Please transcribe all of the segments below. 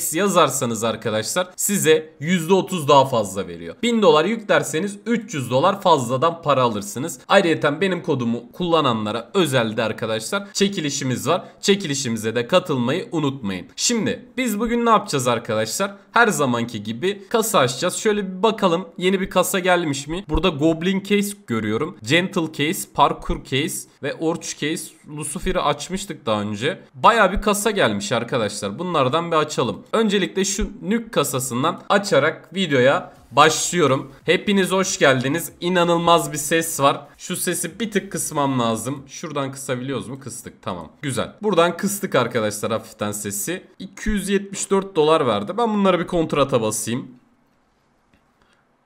Index yazarsanız arkadaşlar size %30 daha fazla veriyor. 1000 dolar yüklerseniz 300 dolar fazladan para alırsınız. Ayrıca benim kodumu kullananlara özelde arkadaşlar çekilişimiz var. Çekilişimize de katılmayı unutmayın. Şimdi biz bugün ne yapacağız arkadaşlar? Her zamanki gibi kasa açacağız. Şöyle bir bakalım yeni bir kasa gelmiş mi? Burada Goblin Case görüyorum. Gentle Case, Parkour Case ve Orch Case. Lucifer'i açmıştık daha önce. Baya bir kasa gelmiş arkadaşlar. Bunlardan bir açalım. Öncelikle şu nük kasasından açarak videoya başlıyorum. Hepiniz hoş geldiniz. İnanılmaz bir ses var. Şu sesi bir tık kısmam lazım. Şuradan kısabiliyoruz mu? Kıstık. Tamam. Güzel. Buradan kıstık arkadaşlar hafiften sesi. 274 dolar verdi. Ben bunlara bir kontrata basayım.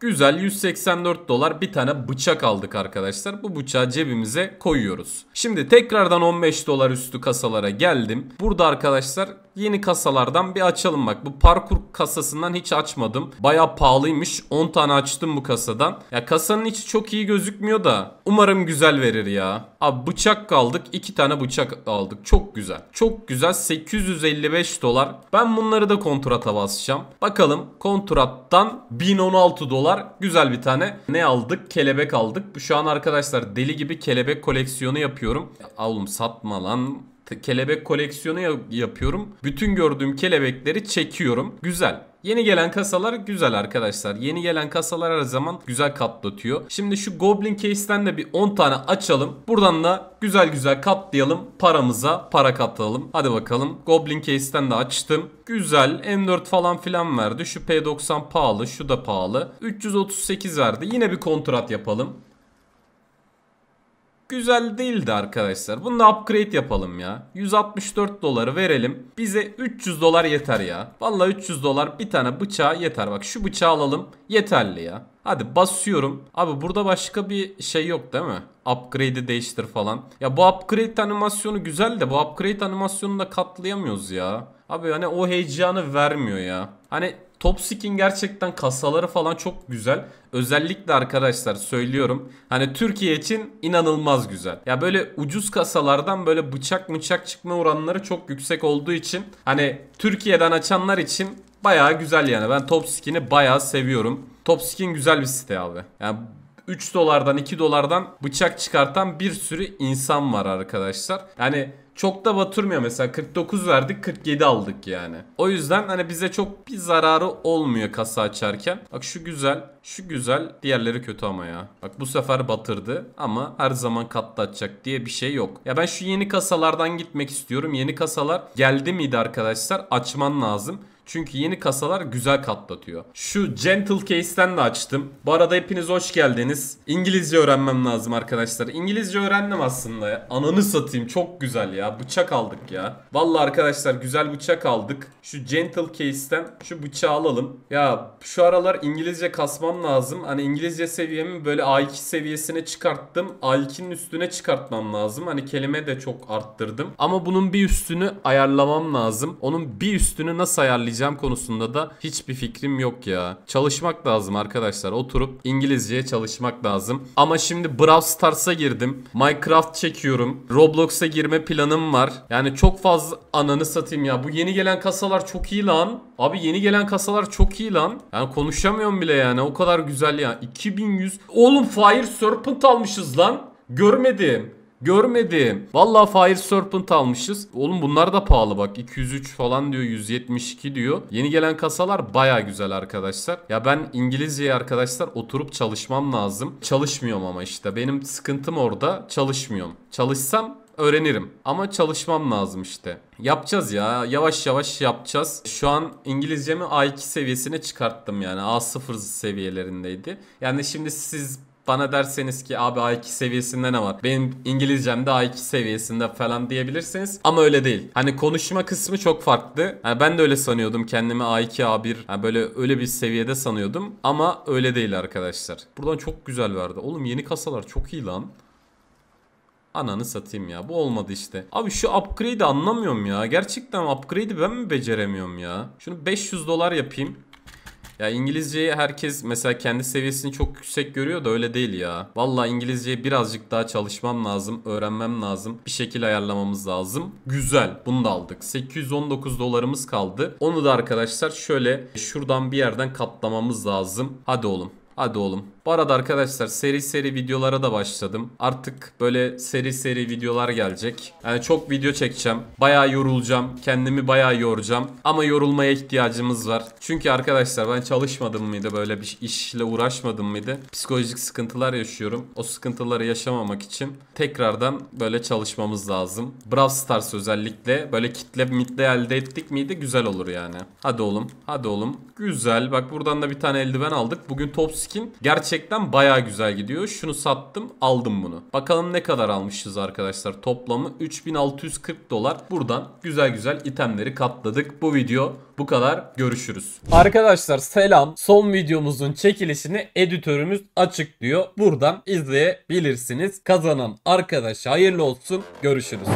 Güzel 184 dolar bir tane bıçak aldık arkadaşlar. Bu bıçağı cebimize koyuyoruz. Şimdi tekrardan 15 dolar üstü kasalara geldim. Burada arkadaşlar yeni kasalardan bir açalım bak. Bu parkur kasasından hiç açmadım. Baya pahalıymış. 10 tane açtım bu kasadan. Ya kasanın içi çok iyi gözükmüyor da. Umarım güzel verir ya. Abi bıçak aldık. 2 tane bıçak aldık. Çok güzel. Çok güzel. 855 dolar. Ben bunları da kontrata basacağım. Bakalım kontrattan 1016 dolar. Güzel bir tane. Ne aldık? Kelebek aldık. Şu an arkadaşlar deli gibi kelebek koleksiyonu yapıyorum. Ya, oğlum satma lan kelebek koleksiyonu yapıyorum. Bütün gördüğüm kelebekleri çekiyorum. Güzel. Yeni gelen kasalar güzel arkadaşlar. Yeni gelen kasalar her zaman güzel katlatıyor. Şimdi şu Goblin Case'den de bir 10 tane açalım. Buradan da güzel güzel katlayalım. Paramıza para katalım. Hadi bakalım. Goblin Case'den de açtım. Güzel. M4 falan filan verdi. Şu P90 pahalı. Şu da pahalı. 338 verdi. Yine bir kontrat yapalım güzel değildi arkadaşlar. Bunu da upgrade yapalım ya. 164 doları verelim. Bize 300 dolar yeter ya. Vallahi 300 dolar bir tane bıçağı yeter. Bak şu bıçağı alalım yeterli ya. Hadi basıyorum. Abi burada başka bir şey yok değil mi? Upgrade'i değiştir falan. Ya bu upgrade animasyonu güzel de bu upgrade animasyonunu da katlayamıyoruz ya. Abi hani o heyecanı vermiyor ya. Hani Top skin gerçekten kasaları falan çok güzel. Özellikle arkadaşlar söylüyorum. Hani Türkiye için inanılmaz güzel. Ya böyle ucuz kasalardan böyle bıçak mıçak çıkma oranları çok yüksek olduğu için hani Türkiye'den açanlar için bayağı güzel yani. Ben Top Skin'i bayağı seviyorum. Top Skin güzel bir site abi. Yani 3 dolardan 2 dolardan bıçak çıkartan bir sürü insan var arkadaşlar. Yani çok da batırmıyor mesela 49 verdik 47 aldık yani. O yüzden hani bize çok bir zararı olmuyor kasa açarken. Bak şu güzel şu güzel diğerleri kötü ama ya. Bak bu sefer batırdı ama her zaman katlatacak diye bir şey yok. Ya ben şu yeni kasalardan gitmek istiyorum. Yeni kasalar geldi miydi arkadaşlar açman lazım. Çünkü yeni kasalar güzel katlatıyor. Şu Gentle Case'ten de açtım. Bu arada hepiniz hoş geldiniz. İngilizce öğrenmem lazım arkadaşlar. İngilizce öğrendim aslında. Ananı satayım çok güzel ya ya. Bıçak aldık ya. Vallahi arkadaşlar güzel bıçak aldık. Şu Gentle Case'ten şu bıçağı alalım. Ya şu aralar İngilizce kasmam lazım. Hani İngilizce seviyemi böyle A2 seviyesine çıkarttım. A2'nin üstüne çıkartmam lazım. Hani kelime de çok arttırdım. Ama bunun bir üstünü ayarlamam lazım. Onun bir üstünü nasıl ayarlayacağım konusunda da hiçbir fikrim yok ya. Çalışmak lazım arkadaşlar. Oturup İngilizceye çalışmak lazım. Ama şimdi Brawl Stars'a girdim. Minecraft çekiyorum. Roblox'a girme planım anım var. Yani çok fazla ananı satayım ya. Bu yeni gelen kasalar çok iyi lan. Abi yeni gelen kasalar çok iyi lan. Yani konuşamıyorum bile yani. O kadar güzel ya. 2100. Oğlum Fire Serpent almışız lan. Görmedim. Görmedim. Vallahi Fire Serpent almışız. Oğlum bunlar da pahalı bak. 203 falan diyor, 172 diyor. Yeni gelen kasalar baya güzel arkadaşlar. Ya ben İngilizceye arkadaşlar oturup çalışmam lazım. Çalışmıyorum ama işte. Benim sıkıntım orada. Çalışmıyorum. Çalışsam öğrenirim. Ama çalışmam lazım işte. Yapacağız ya. Yavaş yavaş yapacağız. Şu an İngilizcemi A2 seviyesine çıkarttım yani. A0 seviyelerindeydi. Yani şimdi siz bana derseniz ki abi A2 seviyesinde ne var? Benim İngilizcem de A2 seviyesinde falan diyebilirsiniz. Ama öyle değil. Hani konuşma kısmı çok farklı. Yani ben de öyle sanıyordum kendimi A2, A1 yani böyle öyle bir seviyede sanıyordum. Ama öyle değil arkadaşlar. Buradan çok güzel verdi. Oğlum yeni kasalar çok iyi lan. Ananı satayım ya. Bu olmadı işte. Abi şu upgrade'i anlamıyorum ya. Gerçekten upgrade'i ben mi beceremiyorum ya? Şunu 500 dolar yapayım. Ya İngilizceyi herkes mesela kendi seviyesini çok yüksek görüyor da öyle değil ya. Valla İngilizceyi birazcık daha çalışmam lazım, öğrenmem lazım. Bir şekil ayarlamamız lazım. Güzel. Bunu da aldık. 819 dolarımız kaldı. Onu da arkadaşlar şöyle şuradan bir yerden katlamamız lazım. Hadi oğlum. Hadi oğlum. Bu arada arkadaşlar seri seri videolara da başladım. Artık böyle seri seri videolar gelecek. Yani çok video çekeceğim. Bayağı yorulacağım. Kendimi bayağı yoracağım. Ama yorulmaya ihtiyacımız var. Çünkü arkadaşlar ben çalışmadım mıydı böyle bir işle uğraşmadım mıydı? Psikolojik sıkıntılar yaşıyorum. O sıkıntıları yaşamamak için tekrardan böyle çalışmamız lazım. Brawl Stars özellikle böyle kitle mitle elde ettik miydi güzel olur yani. Hadi oğlum. Hadi oğlum. Güzel. Bak buradan da bir tane eldiven aldık. Bugün top skin gerçek gerçekten baya güzel gidiyor. Şunu sattım aldım bunu. Bakalım ne kadar almışız arkadaşlar. Toplamı 3640 dolar. Buradan güzel güzel itemleri katladık. Bu video bu kadar. Görüşürüz. Arkadaşlar selam. Son videomuzun çekilişini editörümüz açıklıyor. Buradan izleyebilirsiniz. Kazanan arkadaş hayırlı olsun. Görüşürüz.